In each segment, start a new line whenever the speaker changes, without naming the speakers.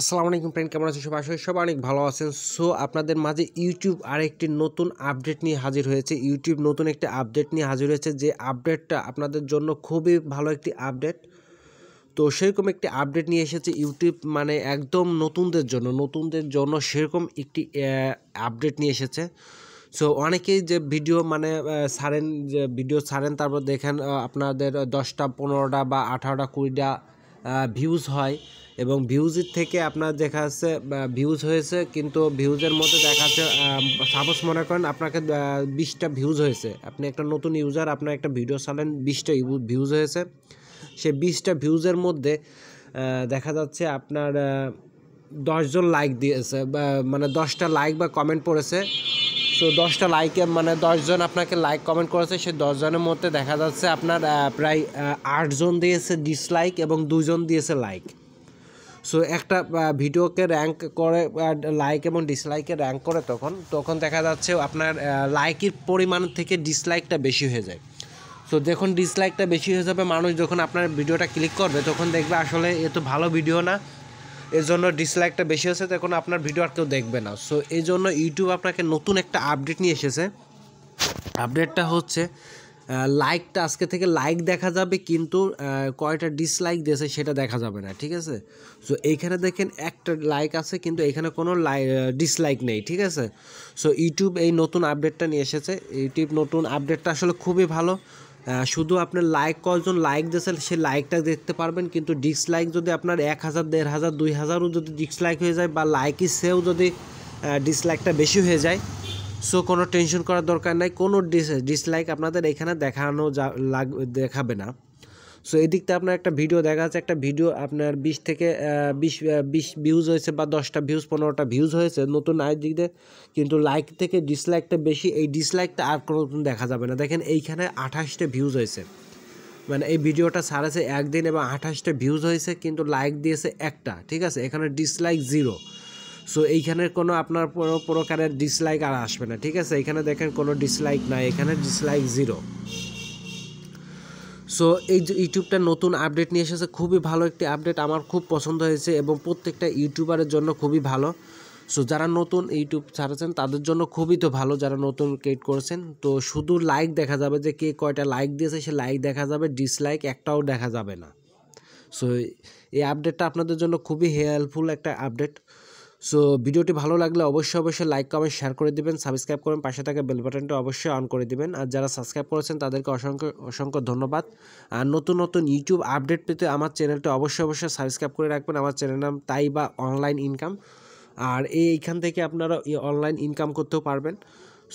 আসসালামু আলাইকুম ফ্রেন্ড কেমন আছেন সব আসলে সব অনেক ভালো আছেন সো আপনাদের মাঝে ইউটিউব আরেকটি নতুন আপডেট নিয়ে হাজির হয়েছে ইউটিউব নতুন একটি আপডেট নিয়ে হাজির হয়েছে যে আপডেটটা আপনাদের জন্য খুবই ভালো একটি আপডেট তো সেরকম একটি আপডেট নিয়ে এসেছে ইউটিউব মানে একদম নতুনদের জন্য নতুনদের জন্য সেরকম একটি আপডেট নিয়ে এসেছে সো অনেকেই যে ভিডিও মানে সারেন যে ভিডিও ছাড়েন তারপর দেখেন আপনাদের দশটা পনেরোটা বা আঠারোটা কুড়িটা ভিউজ হয় এবং ভিউজের থেকে আপনার দেখা যাচ্ছে ভিউজ হয়েছে কিন্তু ভিউজের মধ্যে দেখা যাচ্ছে সাপোজ মনে করেন আপনাকে বিশটা ভিউজ হয়েছে আপনি একটা নতুন ইউজার আপনার একটা ভিডিও চালেন বিশটা ভিউজ হয়েছে সে বিশটা ভিউজের মধ্যে দেখা যাচ্ছে আপনার দশজন লাইক দিয়েছে মানে দশটা লাইক বা কমেন্ট পড়েছে সো দশটা লাইকে মানে দশজন আপনাকে লাইক কমেন্ট করেছে সেই দশজনের মধ্যে দেখা যাচ্ছে আপনার প্রায় আটজন দিয়েছে ডিসলাইক এবং দুজন দিয়েছে লাইক সো একটা ভিডিওকে র্যাঙ্ক করে লাইক এবং ডিসলাইকে র্যাঙ্ক করে তখন তখন দেখা যাচ্ছে আপনার লাইকের পরিমাণ থেকে ডিসলাইকটা বেশি হয়ে যায় সো যখন ডিসলাইকটা বেশি হয়ে যাবে মানুষ যখন আপনার ভিডিওটা ক্লিক করবে তখন দেখবে আসলে এ তো ভালো ভিডিও না এর জন্য ডিসলাইকটা বেশি আছে তো এখন আপনার ভিডিও আর কেউ দেখবে না সো এই জন্য ইউটিউব আপনাকে নতুন একটা আপডেট নিয়ে এসেছে আপডেটটা হচ্ছে লাইকটা আজকে থেকে লাইক দেখা যাবে কিন্তু কয়টা ডিসলাইক দিয়েছে সেটা দেখা যাবে না ঠিক আছে সো এইখানে দেখেন একটা লাইক আছে কিন্তু এখানে কোনো ডিসলাইক নেই ঠিক আছে সো ইউটিউব এই নতুন আপডেটটা নিয়ে এসেছে ইউটিউব নতুন আপডেটটা আসলে খুবই ভালো শুধু আপনার লাইক কজন লাইক দিয়েছেন সে লাইকটা দেখতে পারবেন কিন্তু ডিসলাইক যদি আপনার এক হাজার দেড় হাজার দুই হাজারও যদি ডিসলাইক হয়ে যায় বা লাইকই সেও যদি ডিসলাইকটা বেশি হয়ে যায় সো কোনো টেনশন করার দরকার নাই কোনো ডিসলাইক আপনাদের এখানে দেখানো যা লাগবে দেখাবে না সো এদিকতে আপনার একটা ভিডিও দেখা যাচ্ছে একটা ভিডিও আপনার বিশ থেকে বিশ বিশ ভিউজ হয়েছে বা দশটা ভিউজ পনেরোটা ভিউজ হয়েছে নতুন আয় দিক দিয়ে কিন্তু লাইক থেকে ডিসলাইকটা বেশি এই ডিসলাইকটা আর কোনো দেখা যাবে না দেখেন এইখানে আঠাশটা ভিউজ হয়েছে মানে এই ভিডিওটা সারেছে একদিন এবং আঠাশটা ভিউজ হয়েছে কিন্তু লাইক দিয়েছে একটা ঠিক আছে এখানে ডিসলাইক জিরো সো এইখানের কোনো আপনার কোনো প্রকারের ডিসলাইক আর আসবে না ঠিক আছে এখানে দেখেন কোনো ডিসলাইক নাই এখানে ডিসলাইক জিরো সো এই যে ইউটিউবটা নতুন আপডেট নিয়ে এসেছে খুবই ভালো একটি আপডেট আমার খুব পছন্দ হয়েছে এবং প্রত্যেকটা ইউটিউবারের জন্য খুবই ভালো সো যারা নতুন ইউটিউব ছাড়াছেন তাদের জন্য খুবই তো ভালো যারা নতুন ক্রিয়েট করছেন তো শুধু লাইক দেখা যাবে যে কে কয়টা লাইক দিয়েছে সে লাইক দেখা যাবে ডিসলাইক একটাও দেখা যাবে না সো এই আপডেটটা আপনাদের জন্য খুবই হেল্পফুল একটা আপডেট সো ভিডিওটি ভালো লাগলে অবশ্যই অবশ্যই লাইক কমেন্ট শেয়ার করে দেবেন সাবস্ক্রাইব করবেন পাশে থাকা বেল বাটনটা অবশ্যই অন করে দেবেন আর যারা সাবস্ক্রাইব করেছেন তাদেরকে অসংখ্য অসংখ্য ধন্যবাদ আর নতুন নতুন ইউটিউব আপডেট পেতে আমার চ্যানেলটা অবশ্যই অবশ্যই সাবস্ক্রাইব করে রাখবেন আমার চ্যানেলের নাম তাই বা অনলাইন ইনকাম আর এইখান থেকে আপনারা অনলাইন ইনকাম করতেও পারবেন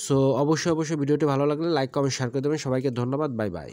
সো অবশ্যই অবশ্যই ভিডিওটি ভালো লাগলে লাইক কমেন্ট শেয়ার করে দেবেন সবাইকে ধন্যবাদ বাই বাই